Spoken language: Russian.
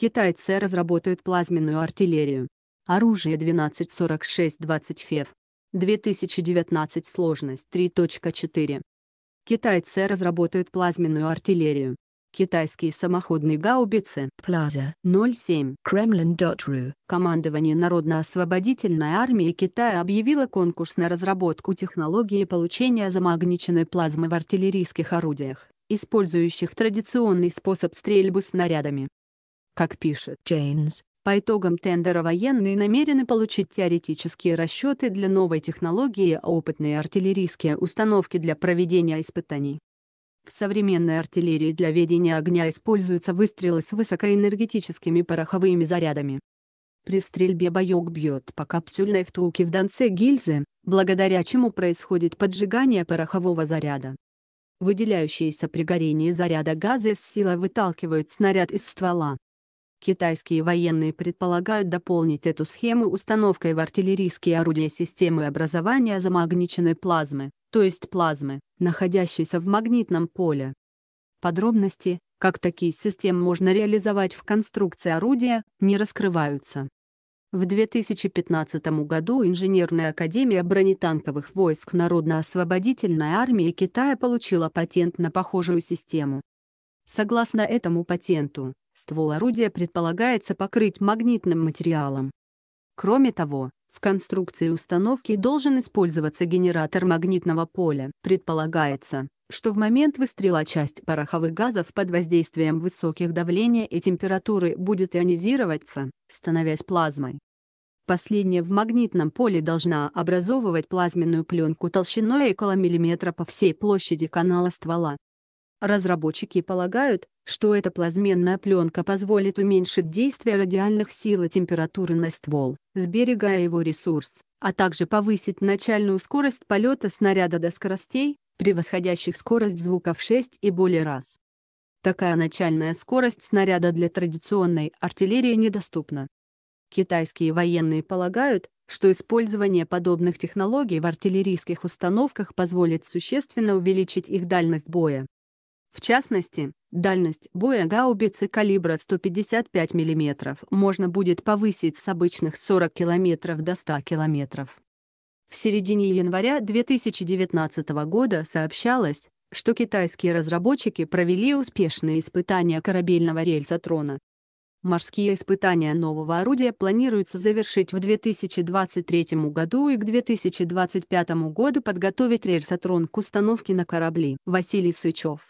Китайцы разработают плазменную артиллерию. Оружие 1246-20 ФЕВ. 2019 сложность 3.4. Китайцы разработают плазменную артиллерию. Китайские самоходные гаубицы Plaza 07 Kremlin.ru Командование Народно-освободительной армии Китая объявило конкурс на разработку технологии получения замагниченной плазмы в артиллерийских орудиях, использующих традиционный способ стрельбы снарядами. Как пишет Джейнс, по итогам тендера военные намерены получить теоретические расчеты для новой технологии, а опытные артиллерийские установки для проведения испытаний. В современной артиллерии для ведения огня используются выстрелы с высокоэнергетическими пороховыми зарядами. При стрельбе боек бьет по капсюльной втулке в донце гильзы, благодаря чему происходит поджигание порохового заряда. Выделяющиеся при горении заряда газы с силой выталкивают снаряд из ствола. Китайские военные предполагают дополнить эту схему установкой в артиллерийские орудия системы образования замагниченной плазмы, то есть плазмы, находящейся в магнитном поле. Подробности, как такие системы можно реализовать в конструкции орудия, не раскрываются. В 2015 году Инженерная академия бронетанковых войск Народно-освободительной армии Китая получила патент на похожую систему. Согласно этому патенту, ствол орудия предполагается покрыть магнитным материалом. Кроме того, в конструкции установки должен использоваться генератор магнитного поля. Предполагается, что в момент выстрела часть пороховых газов под воздействием высоких давления и температуры будет ионизироваться, становясь плазмой. Последняя в магнитном поле должна образовывать плазменную пленку толщиной около миллиметра по всей площади канала ствола. Разработчики полагают, что эта плазменная пленка позволит уменьшить действие радиальных сил и температуры на ствол, сберегая его ресурс, а также повысить начальную скорость полета снаряда до скоростей, превосходящих скорость звука в 6 и более раз. Такая начальная скорость снаряда для традиционной артиллерии недоступна. Китайские военные полагают, что использование подобных технологий в артиллерийских установках позволит существенно увеличить их дальность боя. В частности, дальность боя гаубицы калибра 155 мм можно будет повысить с обычных 40 км до 100 км. В середине января 2019 года сообщалось, что китайские разработчики провели успешные испытания корабельного рельса «Трона». Морские испытания нового орудия планируется завершить в 2023 году и к 2025 году подготовить рельсотрон к установке на корабли. Василий Сычев